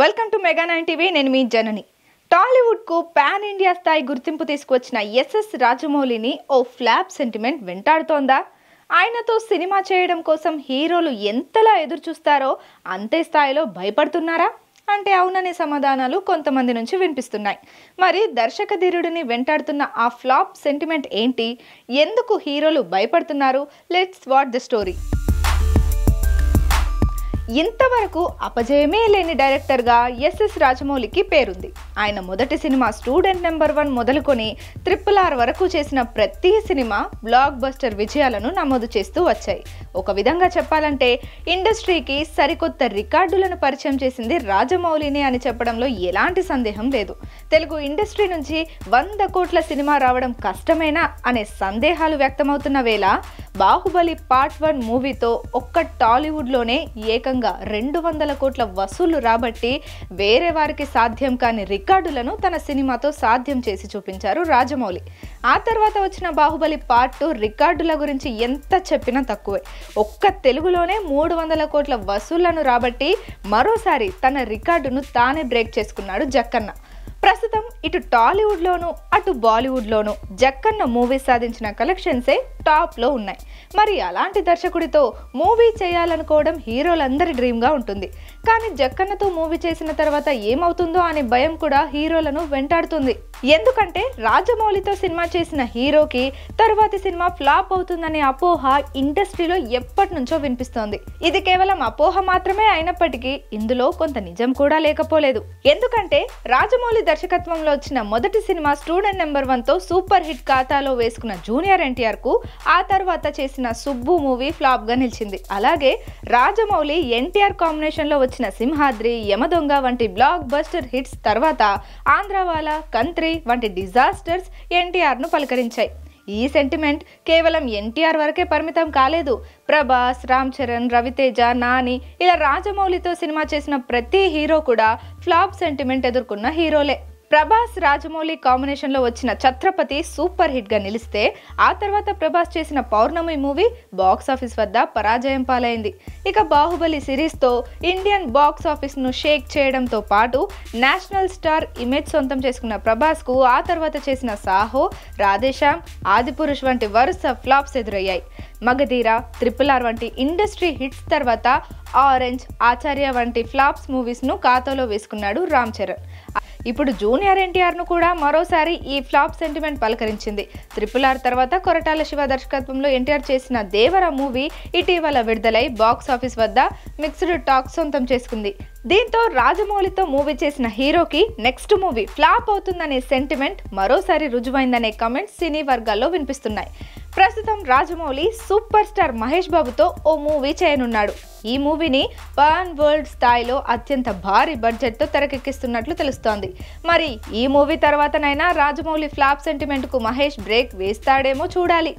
welcome to mega nine TV నేను మీ జనని టాలీవుడ్కు ప్యాన్ ఇండియా స్థాయి గుర్తింపు తీసుకొచ్చిన ఎస్ఎస్ రాజమౌళిని ఓ ఫ్లాప్ సెంటిమెంట్ వెంటాడుతోందా ఆయనతో సినిమా చేయడం కోసం హీరోలు ఎంతలా ఎదురుచూస్తారో అంతే స్థాయిలో భయపడుతున్నారా అంటే అవుననే సమాధానాలు కొంతమంది నుంచి వినిపిస్తున్నాయి మరి దర్శకధీరుడిని వెంటాడుతున్న ఆ ఫ్లాప్ సెంటిమెంట్ ఏంటి ఎందుకు హీరోలు భయపడుతున్నారు లెట్స్ వాట్ ద స్టోరీ ఇంతవరకు అపజయమే లేని డైరెక్టర్గా ఎస్ఎస్ రాజమౌళికి పేరుంది ఆయన మొదటి సినిమా స్టూడెంట్ నెంబర్ వన్ మొదలుకొని ట్రిపుల్ ఆర్ వరకు చేసిన ప్రతి సినిమా బ్లాక్ బస్టర్ విజయాలను నమోదు చేస్తూ వచ్చాయి ఒక విధంగా చెప్పాలంటే ఇండస్ట్రీకి సరికొత్త రికార్డులను పరిచయం చేసింది రాజమౌళినే అని చెప్పడంలో ఎలాంటి సందేహం లేదు తెలుగు ఇండస్ట్రీ నుంచి వంద కోట్ల సినిమా రావడం కష్టమేనా అనే సందేహాలు వ్యక్తమవుతున్న వేళ బాహుబలి పార్ట్ వన్ మూవీతో ఒక్క టాలీవుడ్లోనే ఏకంగా రెండు వందల కోట్ల వసూళ్లు రాబట్టి వేరే వారికి సాధ్యం కాని రికార్డులను తన సినిమాతో సాధ్యం చేసి చూపించారు రాజమౌళి ఆ తర్వాత వచ్చిన బాహుబలి పార్ట్ టూ రికార్డుల గురించి ఎంత చెప్పినా తక్కువే ఒక్క తెలుగులోనే మూడు వందల కోట్ల వసూళ్లను రాబట్టి మరోసారి తన రికార్డును తానే బ్రేక్ చేసుకున్నాడు జక్కన్న ప్రస్తుతం ఇటు టాలీవుడ్లోను అటు బాలీవుడ్లోను జక్కన్న మూవీ సాధించిన కలెక్షన్సే టాప్లో ఉన్నాయి మరి అలాంటి దర్శకుడితో మూవీ చేయాలనుకోవడం హీరోలందరి డ్రీమ్గా ఉంటుంది కానీ జక్కన్నతో మూవీ చేసిన తర్వాత ఏమవుతుందో అనే భయం కూడా హీరోలను వెంటాడుతుంది ఎందుకంటే రాజమౌళితో సినిమా చేసిన హీరోకి తరువాతి సినిమా ఫ్లాప్ అవుతుందనే అపోహ ఇండస్ట్రీలో ఎప్పటి నుంచో వినిపిస్తోంది ఇది కేవలం అపోహ మాత్రమే అయినప్పటికీ ఇందులో కొంత నిజం కూడా లేకపోలేదు ఎందుకంటే రాజమౌళి దర్శకత్వంలో వచ్చిన మొదటి సినిమా స్టూడెంట్ నెంబర్ వన్తో సూపర్ హిట్ ఖాతాలో వేసుకున్న జూనియర్ ఎన్టీఆర్కు ఆ తర్వాత చేసిన సుబ్బు మూవీ ఫ్లాప్గా నిలిచింది అలాగే రాజమౌళి ఎన్టీఆర్ కాంబినేషన్లో వచ్చిన సింహాద్రి యమదొంగ వంటి బ్లాక్ బస్టర్ హిట్స్ తర్వాత ఆంధ్రావాలా కంత్రి వంటి డిజాస్టర్స్ ఎన్టీఆర్ను పలకరించాయి ఈ సెంటిమెంట్ కేవలం ఎన్టీఆర్ వరకే పరిమితం కాలేదు ప్రభాస్ రామ్ చరణ్ రవితేజ నాని ఇలా రాజమౌళితో సినిమా చేసిన ప్రతి హీరో కూడా ఫ్లాప్ సెంటిమెంట్ ఎదుర్కొన్న హీరోలే ప్రభాస్ రాజమౌళి కాంబినేషన్లో వచ్చిన ఛత్రపతి సూపర్ హిట్గా నిలిస్తే ఆ తర్వాత ప్రభాస్ చేసిన పౌర్ణమి మూవీ బాక్స్ ఆఫీస్ వద్ద పరాజయం పాలైంది ఇక బాహుబలి సిరీస్తో ఇండియన్ బాక్స్ ఆఫీస్ ను షేక్ చేయడంతో పాటు నేషనల్ స్టార్ ఇమేజ్ సొంతం చేసుకున్న ప్రభాస్కు ఆ తర్వాత చేసిన సాహో రాధేశ్యామ్ ఆదిపురుష్ వంటి వరుస ఫ్లాప్స్ ఎదురయ్యాయి మగధీర త్రిపుల్ ఆర్ వంటి ఇండస్ట్రీ హిట్స్ తర్వాత ఆరెంజ్ ఆచార్య వంటి ఫ్లాప్స్ మూవీస్ను ఖాతాలో వేసుకున్నాడు రామ్ చరణ్ ఇప్పుడు జూనియర్ ఎన్టీఆర్ను కూడా మరోసారి ఈ ఫ్లాప్ సెంటిమెంట్ పలకరించింది త్రిపుల్ ఆర్ తర్వాత కొరటాల శివ దర్శకత్వంలో ఎన్టీఆర్ చేసిన దేవర మూవీ ఇటీవల విడుదలై బాక్స్ ఆఫీస్ వద్ద మిక్స్డ్ టాక్ సొంతం చేసుకుంది దీంతో రాజమౌళితో మూవీ చేసిన హీరోకి నెక్స్ట్ మూవీ ఫ్లాప్ అవుతుందనే సెంటిమెంట్ మరోసారి రుజువైందనే కమెంట్స్ సినీ వర్గాల్లో వినిపిస్తున్నాయి ప్రస్తుతం రాజమౌళి సూపర్ స్టార్ మహేష్ బాబుతో ఓ మూవీ చేయనున్నాడు ఈ మూవీని పాన్ వరల్డ్ స్థాయిలో అత్యంత భారీ బడ్జెట్తో తెరకెక్కిస్తున్నట్లు తెలుస్తోంది మరి ఈ మూవీ తర్వాతనైనా రాజమౌళి ఫ్లాప్ సెంటిమెంట్కు మహేష్ బ్రేక్ వేస్తాడేమో చూడాలి